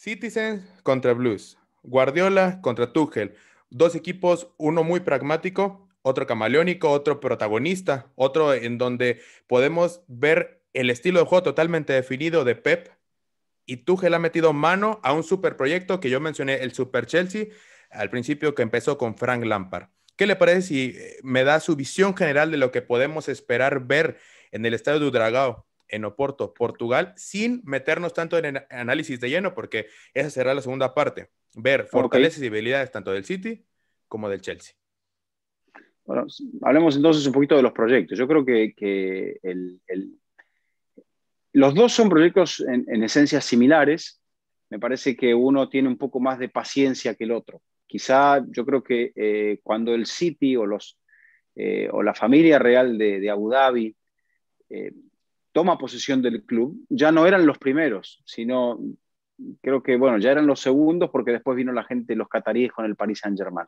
Citizens contra Blues, Guardiola contra Tuchel, dos equipos, uno muy pragmático, otro camaleónico, otro protagonista, otro en donde podemos ver el estilo de juego totalmente definido de Pep y Tuchel ha metido mano a un super proyecto que yo mencioné, el Super Chelsea, al principio que empezó con Frank Lampard. ¿Qué le parece si eh, me da su visión general de lo que podemos esperar ver en el estadio de Udragao? en Oporto, Portugal, sin meternos tanto en el análisis de lleno, porque esa será la segunda parte. Ver fortalezas y debilidades tanto del City como del Chelsea. Bueno, hablemos entonces un poquito de los proyectos. Yo creo que, los dos son proyectos en, esencia similares. Me parece que uno tiene un poco más de paciencia que el otro. Quizá yo creo que eh, cuando el City o, los, eh, o la familia real de, de Abu Dhabi eh, toma posesión del club, ya no eran los primeros, sino creo que, bueno, ya eran los segundos porque después vino la gente, los cataríes con el Paris Saint-Germain.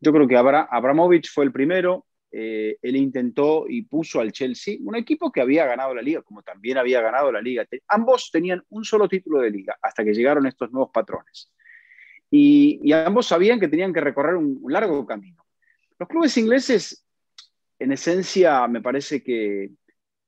Yo creo que Abramovich fue el primero, eh, él intentó y puso al Chelsea, un equipo que había ganado la liga, como también había ganado la liga. ambos tenían un solo título de liga hasta que llegaron estos nuevos patrones. Y, ambos sabían que tenían que recorrer un largo camino. Los clubes ingleses, en esencia, me parece que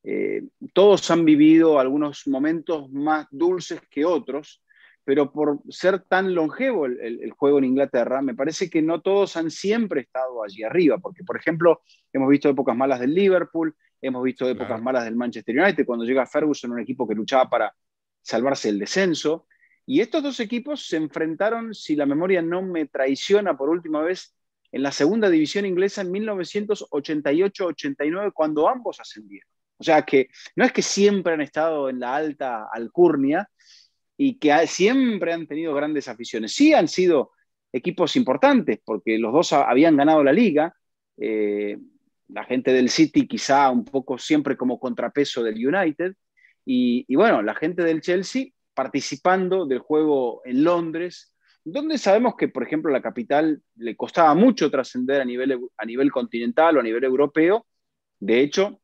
eh, todos han vivido algunos momentos más dulces que otros, pero por ser tan longevo el, juego en Inglaterra, me parece que no todos han siempre estado allí arriba, porque por ejemplo, hemos visto épocas malas del Liverpool, hemos visto épocas malas del Manchester United, cuando llega Ferguson, un equipo que luchaba para salvarse el descenso, y estos dos equipos se enfrentaron, si la memoria no me traiciona por última vez, en la segunda división inglesa en 1988-89, cuando ambos ascendieron. O sea que no es que siempre han estado en la alta alcurnia y que siempre han tenido grandes aficiones. Sí han sido equipos importantes porque los dos habían ganado la liga. Eh, la gente del City quizá un poco siempre como contrapeso del United. Y, bueno, la gente del Chelsea participando del juego en Londres, donde sabemos que, por ejemplo, la capital le costaba mucho trascender a nivel, a nivel continental o a nivel europeo. De hecho,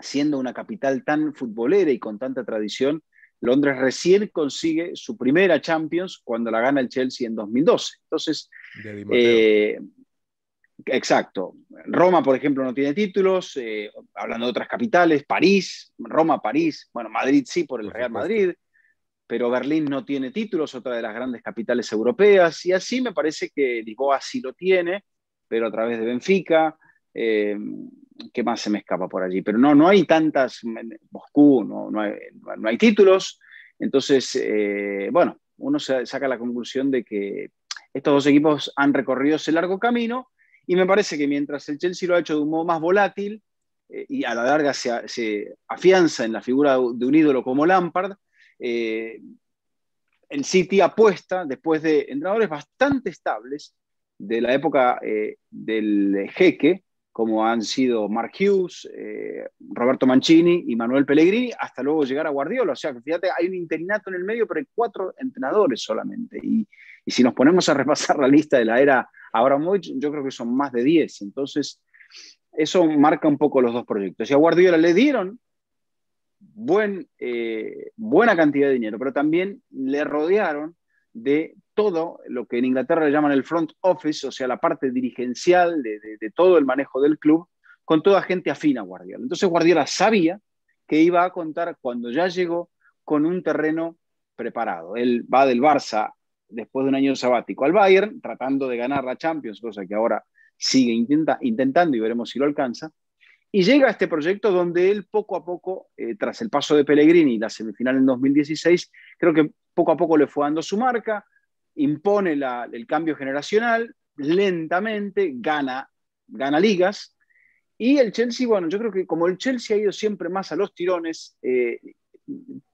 siendo una capital tan futbolera y con tanta tradición, Londres recién consigue su primera Champions cuando la gana el Chelsea en 2012. Entonces, eh, exacto. Roma, por ejemplo, no tiene títulos, eh, hablando de otras capitales, París, Roma, París, bueno, Madrid sí por el Real Madrid, pero Berlín no tiene títulos, otra de las grandes capitales europeas, y así me parece que Lisboa sí lo tiene, pero a través de Benfica. Eh, ¿Qué más se me escapa por allí? Pero no, no hay tantas, Moscú, no, hay, títulos. Entonces, eh, bueno, uno saca la conclusión de que estos dos equipos han recorrido ese largo camino y me parece que mientras el Chelsea lo ha hecho de un modo más volátil eh, y a la larga se, afianza en la figura de un ídolo como Lampard, eh, el City apuesta después de entrenadores bastante estables de la época del jeque, como han sido Mark Hughes, eh, Roberto Mancini y Manuel Pellegrini, hasta luego llegar a Guardiola. O sea, fíjate, hay un interinato en el medio, pero hay cuatro entrenadores solamente. Y, si nos ponemos a repasar la lista de la era Abramovich, yo creo que son más de diez. Entonces, eso marca un poco los dos proyectos. Y a Guardiola le dieron eh, buena cantidad de dinero, pero también le rodearon de todo lo que en Inglaterra le llaman el front office, o sea, la parte dirigencial de, todo el manejo del club, con toda gente afina a Guardiola. Entonces Guardiola sabía que iba a contar cuando ya llegó con un terreno preparado. Él va del Barça después de un año sabático al Bayern, tratando de ganar la Champions, cosa que ahora sigue intenta, intentando y veremos si lo alcanza. Y llega a este proyecto donde él poco a poco, eh, tras el paso de Pellegrini y la semifinal en 2016, creo que poco a poco le fue dando su marca, impone el cambio generacional lentamente, gana, gana ligas. Y el Chelsea, bueno, yo creo que como el Chelsea ha ido siempre más a los tirones, eh,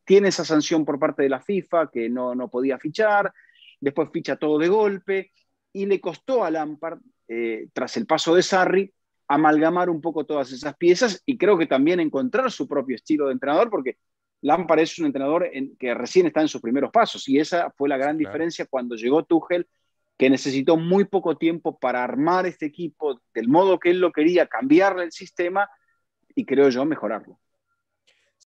tiene esa sanción por parte de la FIFA que no, no, podía fichar, después ficha todo de golpe, y le costó a Lampard, eh, tras el paso de Sarri, amalgamar un poco todas esas piezas y creo que también encontrar su propio estilo de entrenador, porque Lampard es un entrenador que recién está en sus primeros pasos y esa fue la gran diferencia cuando llegó Tuchel, que necesitó muy poco tiempo para armar este equipo del modo que él lo quería, cambiarle el sistema y creo yo mejorarlo.